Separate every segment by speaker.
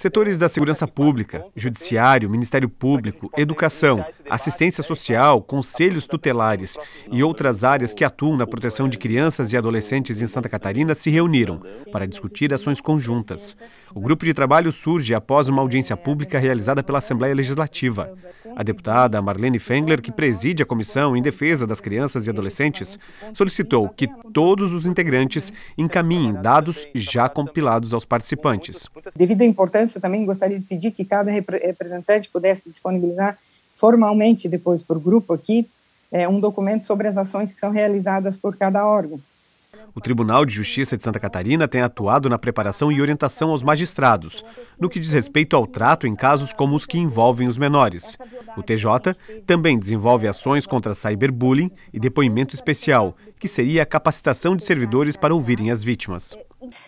Speaker 1: Setores da segurança pública, judiciário, Ministério Público, educação, assistência social, conselhos tutelares e outras áreas que atuam na proteção de crianças e adolescentes em Santa Catarina se reuniram para discutir ações conjuntas. O grupo de trabalho surge após uma audiência pública realizada pela Assembleia Legislativa. A deputada Marlene Fengler, que preside a comissão em defesa das crianças e adolescentes, solicitou que todos os integrantes encaminhem dados já compilados aos participantes. Devido à importância, também gostaria de pedir que cada representante pudesse disponibilizar formalmente depois por grupo aqui eh, um documento sobre as ações que são realizadas por cada órgão. O Tribunal de Justiça de Santa Catarina tem atuado na preparação e orientação aos magistrados, no que diz respeito ao trato em casos como os que envolvem os menores. O TJ também desenvolve ações contra cyberbullying e depoimento especial, que seria a capacitação de servidores para ouvirem as vítimas.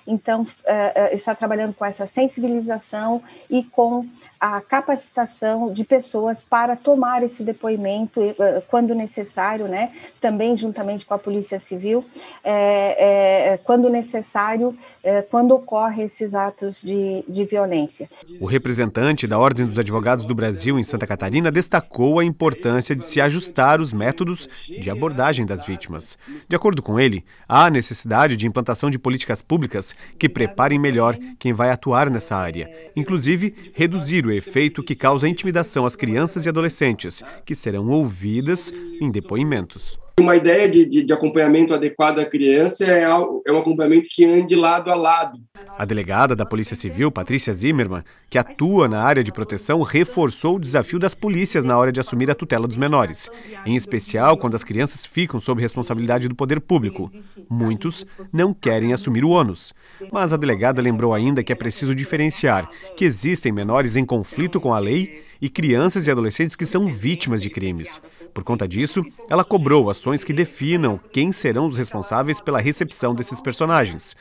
Speaker 1: Então, é, é, está trabalhando com essa sensibilização e com a capacitação de pessoas para tomar esse depoimento é, quando necessário, né? Também juntamente com a Polícia Civil, é, é, quando necessário, é, quando ocorrem esses atos de, de violência. O representante da Ordem dos Advogados do Brasil em Santa Catarina destacou a importância de se ajustar os métodos de abordagem das vítimas. De acordo com ele, há necessidade de implantação de políticas públicas públicas que preparem melhor quem vai atuar nessa área, inclusive reduzir o efeito que causa intimidação às crianças e adolescentes, que serão ouvidas em depoimentos uma ideia de, de, de, acompanhamento adequado à criança é, é um acompanhamento que ande lado a lado. A delegada da Polícia Civil, Patrícia Zimmermann, que atua na área de proteção, reforçou o desafio das polícias na hora de assumir a tutela dos menores, em especial quando as crianças ficam sob responsabilidade do poder público. Muitos não querem assumir o ônus. Mas a delegada lembrou ainda que é preciso diferenciar que existem menores em conflito com a lei e crianças e adolescentes que são vítimas de crimes. Por conta disso, ela cobrou ações que definam quem serão os responsáveis pela recepção desses personagens.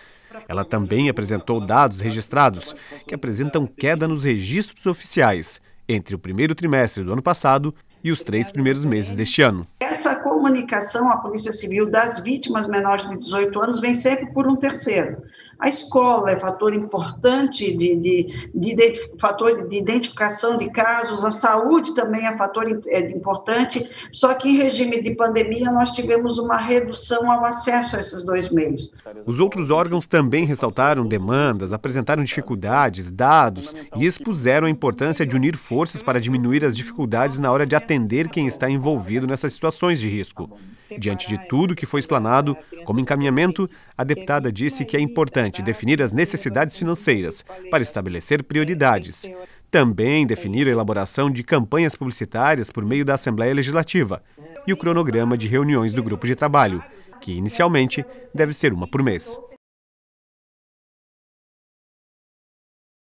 Speaker 1: Ela também apresentou dados registrados que apresentam queda nos registros oficiais entre o primeiro trimestre do ano passado e os três primeiros meses deste ano. Essa comunicação à Polícia Civil das vítimas menores de 18 anos vem sempre por um terceiro. A escola é fator importante de, de, de, de, fator de identificação de casos, a saúde também é fator é importante, só que em regime de pandemia nós tivemos uma redução ao acesso a esses dois meios. Os outros órgãos também ressaltaram demandas, apresentaram dificuldades, dados e expuseram a importância de unir forças para diminuir as dificuldades na hora de atender quem está envolvido nessas situações de risco. Diante de tudo que foi explanado, como encaminhamento, a deputada disse que é importante importante definir as necessidades financeiras para estabelecer prioridades. Também definir a elaboração de campanhas publicitárias por meio da Assembleia Legislativa e o cronograma de reuniões do grupo de trabalho, que inicialmente deve ser uma por mês.